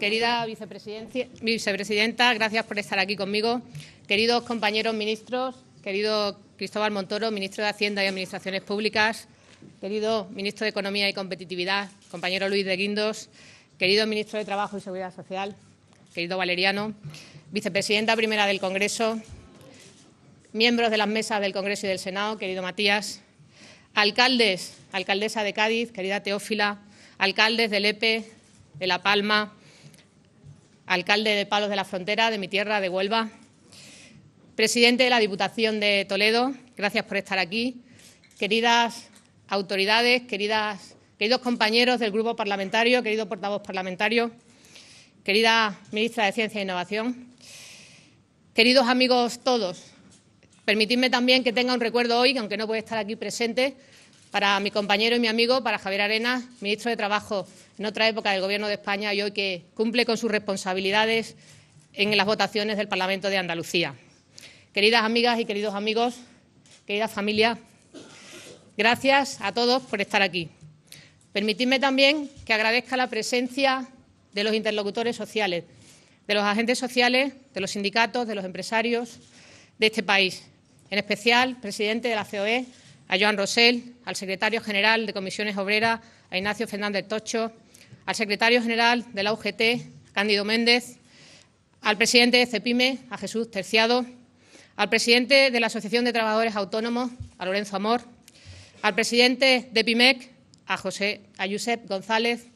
Querida vicepresidenta, gracias por estar aquí conmigo. Queridos compañeros ministros, querido Cristóbal Montoro, ministro de Hacienda y Administraciones Públicas, querido ministro de Economía y Competitividad, compañero Luis de Guindos, querido ministro de Trabajo y Seguridad Social, querido Valeriano, vicepresidenta primera del Congreso, miembros de las mesas del Congreso y del Senado, querido Matías, alcaldes, alcaldesa de Cádiz, querida Teófila, alcaldes del EPE, de La Palma, alcalde de Palos de la Frontera, de mi tierra, de Huelva, presidente de la Diputación de Toledo, gracias por estar aquí, queridas autoridades, queridos compañeros del grupo parlamentario, querido portavoz parlamentario, querida ministra de Ciencia e Innovación, queridos amigos todos, permitidme también que tenga un recuerdo hoy, aunque no puede estar aquí presente, para mi compañero y mi amigo, para Javier Arenas, ministro de Trabajo en otra época del Gobierno de España y hoy que cumple con sus responsabilidades en las votaciones del Parlamento de Andalucía. Queridas amigas y queridos amigos, querida familia, gracias a todos por estar aquí. Permitidme también que agradezca la presencia de los interlocutores sociales, de los agentes sociales, de los sindicatos, de los empresarios de este país. En especial, presidente de la COE, a Joan Rosell, al secretario general de Comisiones Obreras, a Ignacio Fernández Tocho, al secretario general de la UGT, Cándido Méndez, al presidente de CEPIME, a Jesús Terciado, al presidente de la Asociación de Trabajadores Autónomos, a Lorenzo Amor, al presidente de PIMEC, a José, a Josep González,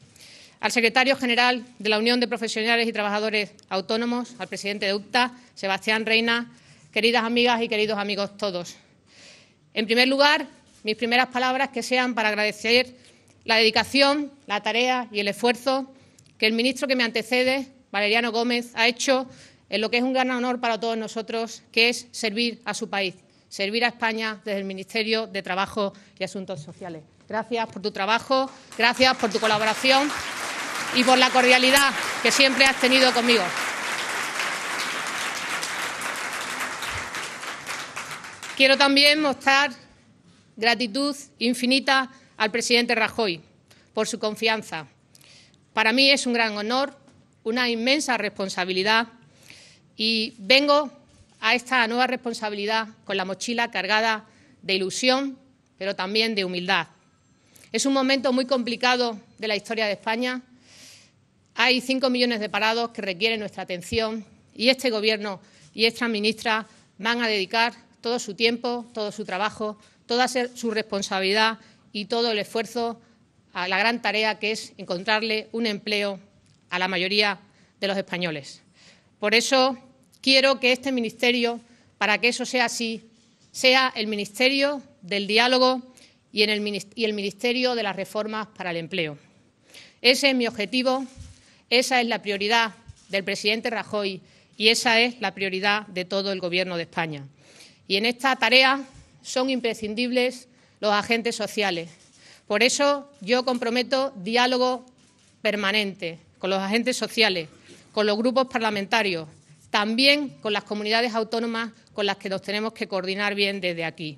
al secretario general de la Unión de Profesionales y Trabajadores Autónomos, al presidente de UPTA, Sebastián Reina, queridas amigas y queridos amigos todos. En primer lugar, mis primeras palabras que sean para agradecer la dedicación, la tarea y el esfuerzo que el ministro que me antecede, Valeriano Gómez, ha hecho en lo que es un gran honor para todos nosotros, que es servir a su país, servir a España desde el Ministerio de Trabajo y Asuntos Sociales. Gracias por tu trabajo, gracias por tu colaboración y por la cordialidad que siempre has tenido conmigo. Quiero también mostrar gratitud infinita al presidente Rajoy por su confianza. Para mí es un gran honor, una inmensa responsabilidad y vengo a esta nueva responsabilidad con la mochila cargada de ilusión, pero también de humildad. Es un momento muy complicado de la historia de España. Hay cinco millones de parados que requieren nuestra atención y este Gobierno y esta ministra van a dedicar todo su tiempo, todo su trabajo, toda su responsabilidad y todo el esfuerzo a la gran tarea que es encontrarle un empleo a la mayoría de los españoles. Por eso quiero que este Ministerio, para que eso sea así, sea el Ministerio del Diálogo y, y el Ministerio de las Reformas para el Empleo. Ese es mi objetivo, esa es la prioridad del presidente Rajoy y esa es la prioridad de todo el Gobierno de España. Y en esta tarea son imprescindibles los agentes sociales. Por eso yo comprometo diálogo permanente con los agentes sociales, con los grupos parlamentarios, también con las comunidades autónomas con las que nos tenemos que coordinar bien desde aquí.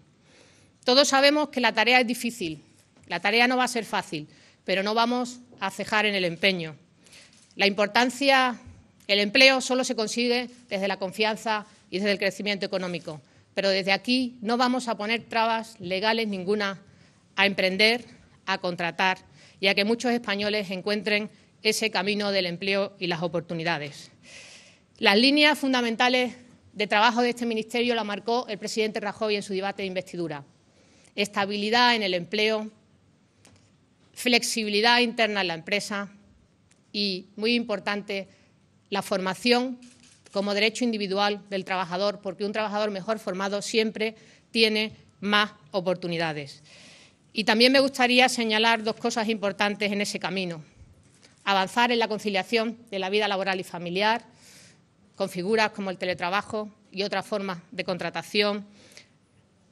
Todos sabemos que la tarea es difícil, la tarea no va a ser fácil, pero no vamos a cejar en el empeño. La importancia, el empleo solo se consigue desde la confianza y desde el crecimiento económico pero desde aquí no vamos a poner trabas legales ninguna a emprender, a contratar y a que muchos españoles encuentren ese camino del empleo y las oportunidades. Las líneas fundamentales de trabajo de este Ministerio la marcó el presidente Rajoy en su debate de investidura. Estabilidad en el empleo, flexibilidad interna en la empresa y, muy importante, la formación como derecho individual del trabajador, porque un trabajador mejor formado siempre tiene más oportunidades. Y también me gustaría señalar dos cosas importantes en ese camino. Avanzar en la conciliación de la vida laboral y familiar, con figuras como el teletrabajo y otras formas de contratación.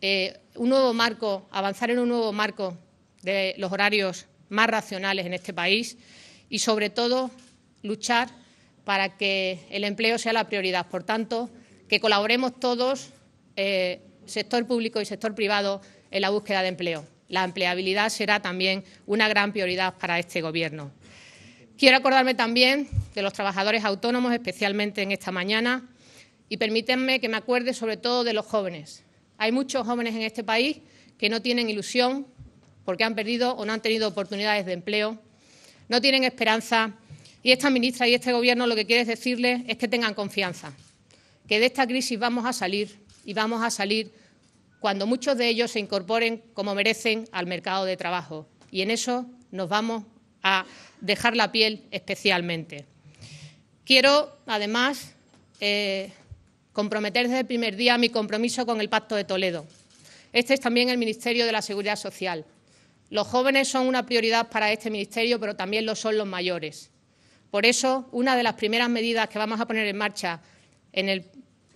Eh, un nuevo marco, avanzar en un nuevo marco de los horarios más racionales en este país y, sobre todo, luchar para que el empleo sea la prioridad. Por tanto, que colaboremos todos, eh, sector público y sector privado, en la búsqueda de empleo. La empleabilidad será también una gran prioridad para este Gobierno. Quiero acordarme también de los trabajadores autónomos, especialmente en esta mañana, y permítanme que me acuerde sobre todo de los jóvenes. Hay muchos jóvenes en este país que no tienen ilusión porque han perdido o no han tenido oportunidades de empleo, no tienen esperanza y esta ministra y este Gobierno lo que quiere decirles es que tengan confianza, que de esta crisis vamos a salir y vamos a salir cuando muchos de ellos se incorporen como merecen al mercado de trabajo. Y en eso nos vamos a dejar la piel especialmente. Quiero, además, eh, comprometer desde el primer día mi compromiso con el Pacto de Toledo. Este es también el Ministerio de la Seguridad Social. Los jóvenes son una prioridad para este ministerio, pero también lo son los mayores. Por eso, una de las primeras medidas que vamos a poner en marcha en el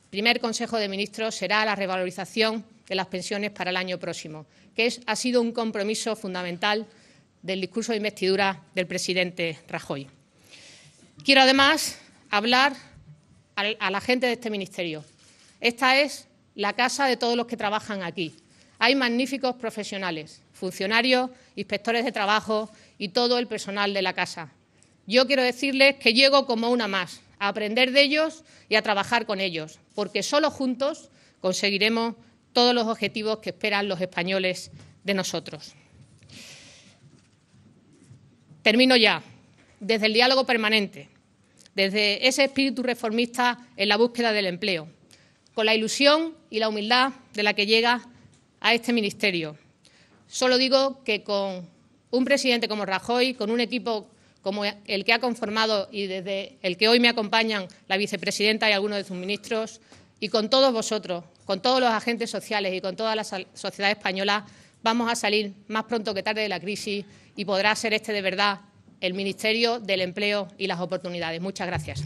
primer Consejo de Ministros será la revalorización de las pensiones para el año próximo, que ha sido un compromiso fundamental del discurso de investidura del presidente Rajoy. Quiero además hablar a la gente de este ministerio. Esta es la casa de todos los que trabajan aquí. Hay magníficos profesionales, funcionarios, inspectores de trabajo y todo el personal de la casa. Yo quiero decirles que llego como una más, a aprender de ellos y a trabajar con ellos, porque solo juntos conseguiremos todos los objetivos que esperan los españoles de nosotros. Termino ya. Desde el diálogo permanente, desde ese espíritu reformista en la búsqueda del empleo, con la ilusión y la humildad de la que llega a este ministerio. Solo digo que con un presidente como Rajoy, con un equipo como el que ha conformado y desde el que hoy me acompañan la vicepresidenta y algunos de sus ministros, y con todos vosotros, con todos los agentes sociales y con toda la sociedad española, vamos a salir más pronto que tarde de la crisis y podrá ser este de verdad el Ministerio del Empleo y las Oportunidades. Muchas gracias.